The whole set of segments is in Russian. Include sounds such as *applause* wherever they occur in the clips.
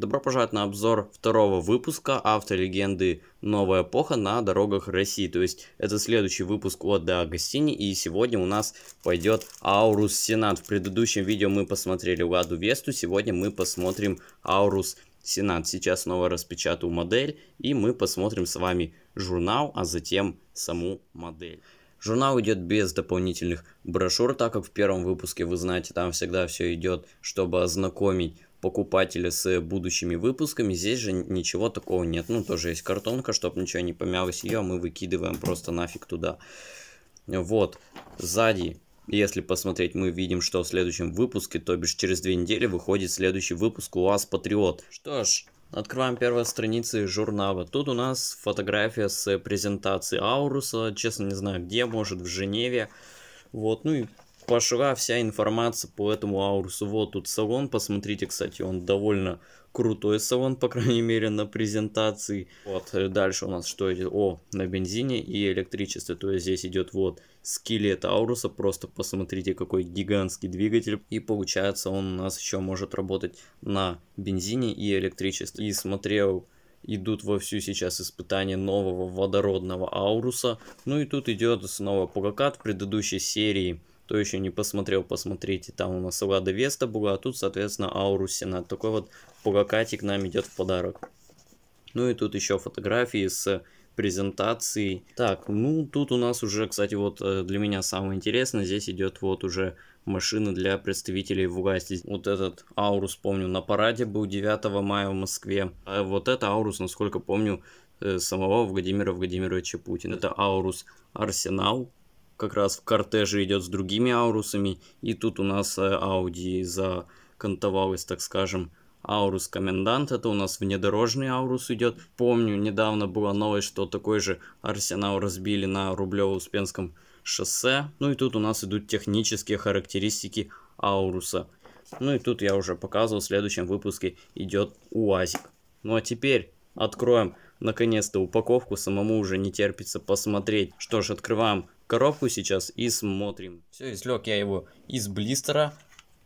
Добро пожаловать на обзор второго выпуска автолегенды «Новая эпоха на дорогах России». То есть это следующий выпуск от Де Агастини и сегодня у нас пойдет Аурус Сенат. В предыдущем видео мы посмотрели Ладу Весту, сегодня мы посмотрим Аурус Сенат. Сейчас снова распечатаю модель и мы посмотрим с вами журнал, а затем саму модель. Журнал идет без дополнительных брошюр, так как в первом выпуске, вы знаете, там всегда все идет, чтобы ознакомить покупателя с будущими выпусками. Здесь же ничего такого нет. Ну, тоже есть картонка, чтобы ничего не помялось. Ее а мы выкидываем просто нафиг туда. Вот, сзади, если посмотреть, мы видим, что в следующем выпуске, то бишь через две недели, выходит следующий выпуск у УАЗ Патриот. Что ж, Открываем первые страницы журнала. Тут у нас фотография с презентации Ауруса. Честно, не знаю где, может в Женеве. Вот, ну и пошла вся информация по этому Аурусу. Вот тут салон, посмотрите, кстати, он довольно крутой салон, по крайней мере, на презентации. Вот, э, дальше у нас что идет? О, на бензине и электричестве. То есть здесь идет вот скелет Ауруса, просто посмотрите, какой гигантский двигатель. И получается, он у нас еще может работать на бензине и электричестве. И смотрел идут вовсю сейчас испытания нового водородного Ауруса. Ну и тут идет снова прокат предыдущей серии кто еще не посмотрел, посмотрите. Там у нас Лада Веста была, а тут, соответственно, Ауру Сенат. Такой вот плакатик нам идет в подарок. Ну и тут еще фотографии с презентацией. Так, ну тут у нас уже, кстати, вот э, для меня самое интересное, здесь идет вот уже машины для представителей власти. Вот этот Аурус, помню, на параде был 9 мая в Москве. А вот это Аурус, насколько помню, э, самого Владимира Владимировича Путина. Это Аурус Арсенал, как раз в кортеже идет с другими аурусами. И тут у нас э, Ауди закантовалась, так скажем, Аурус Комендант, это у нас внедорожный Аурус идет. Помню, недавно была новость, что такой же Арсенал разбили на Рублево-Успенском шоссе. Ну и тут у нас идут технические характеристики Ауруса. Ну и тут я уже показывал, в следующем выпуске идет УАЗик. Ну а теперь откроем наконец-то упаковку, самому уже не терпится посмотреть. Что ж, открываем коробку сейчас и смотрим. Все, извлек я его из блистера.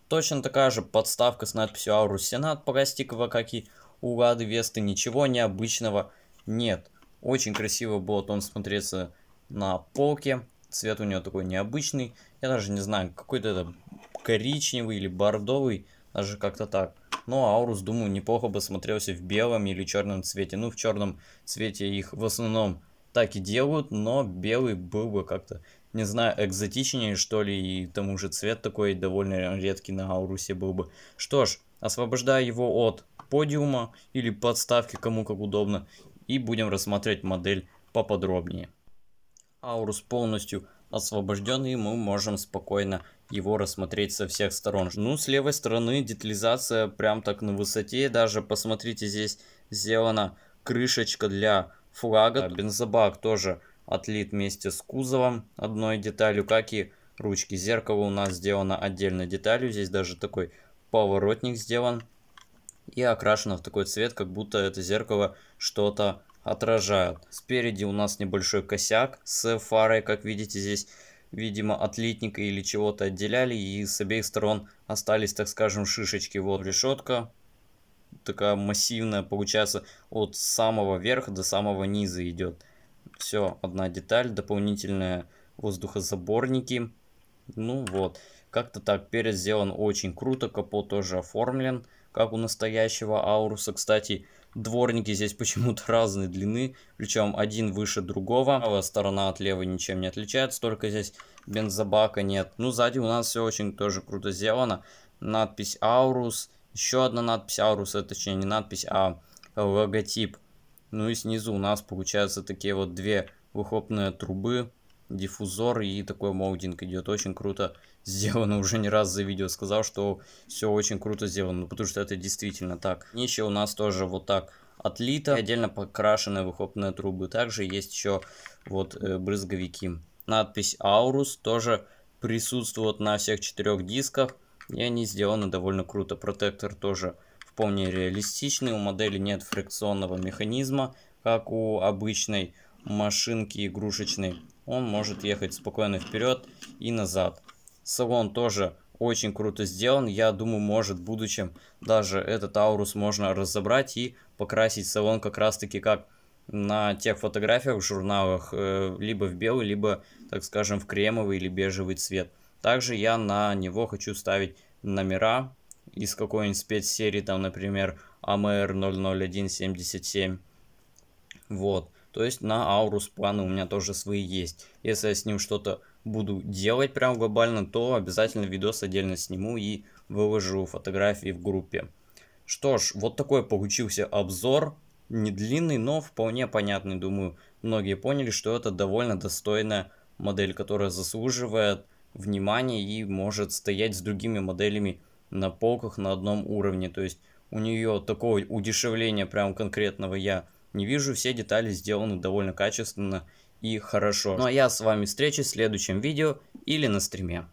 Точно такая же подставка с надписью Аурус Сенат пластиковая, как и у Лады Весты. Ничего необычного нет. Очень красиво будет он смотреться на полке. Цвет у него такой необычный. Я даже не знаю, какой-то это коричневый или бордовый. Даже как-то так. Но Аурус, думаю, неплохо бы смотрелся в белом или черном цвете. Ну, в черном цвете их в основном так и делают, но белый был бы как-то, не знаю, экзотичнее, что ли, и к тому же цвет такой довольно редкий на Аурусе был бы. Что ж, освобождая его от подиума или подставки, кому как удобно, и будем рассматривать модель поподробнее. Аурус полностью освобожден, и мы можем спокойно его рассмотреть со всех сторон. Ну, с левой стороны детализация прям так на высоте, даже посмотрите, здесь сделана крышечка для флага. А, бензобак тоже отлит вместе с кузовом одной деталью, как и ручки. зеркала у нас сделано отдельной деталью. Здесь даже такой поворотник сделан. И окрашено в такой цвет, как будто это зеркало что-то отражает. Спереди у нас небольшой косяк с фарой, как видите здесь. Видимо, отлитника или чего-то отделяли, и с обеих сторон остались, так скажем, шишечки. Вот решетка, такая массивная получается от самого верха до самого низа идет. Все, одна деталь, дополнительные воздухозаборники. Ну вот, как-то так, перед сделан очень круто, капот тоже оформлен, как у настоящего Ауруса. Кстати, дворники здесь *laughs* почему-то разной длины, причем один выше другого. Правая сторона от левой ничем не отличается, только здесь бензобака нет. Ну, сзади у нас все очень тоже круто сделано. Надпись «Аурус», еще одна надпись Аурус, точнее не надпись, а логотип. Ну и снизу у нас получаются такие вот две выхлопные трубы, диффузор и такой молдинг идет. Очень круто сделано, *laughs* уже не раз за видео сказал, что все очень круто сделано, ну, потому что это действительно так. Нище у нас тоже вот так отлито, отдельно покрашенные выхлопные трубы. Также есть еще вот э, брызговики. Надпись Аурус тоже присутствует на всех четырех дисках. И они сделаны довольно круто. Протектор тоже вполне реалистичный. У модели нет фрикционного механизма, как у обычной машинки игрушечной. Он может ехать спокойно вперед и назад. Салон тоже очень круто сделан. Я думаю, может в будущем даже этот Аурус можно разобрать и покрасить салон как раз таки как на тех фотографиях в журналах, э, либо в белый, либо, так скажем, в кремовый или бежевый цвет. Также я на него хочу ставить номера из какой-нибудь спецсерии, там, например, АМР 00177. Вот. То есть на Аурус планы у меня тоже свои есть. Если я с ним что-то буду делать прям глобально, то обязательно видос отдельно сниму и выложу фотографии в группе. Что ж, вот такой получился обзор. Не длинный, но вполне понятный, думаю. Многие поняли, что это довольно достойная модель, которая заслуживает внимание и может стоять с другими моделями на полках на одном уровне. То есть у нее такого удешевления прям конкретного я не вижу. Все детали сделаны довольно качественно и хорошо. Ну а я с вами встречусь в следующем видео или на стриме.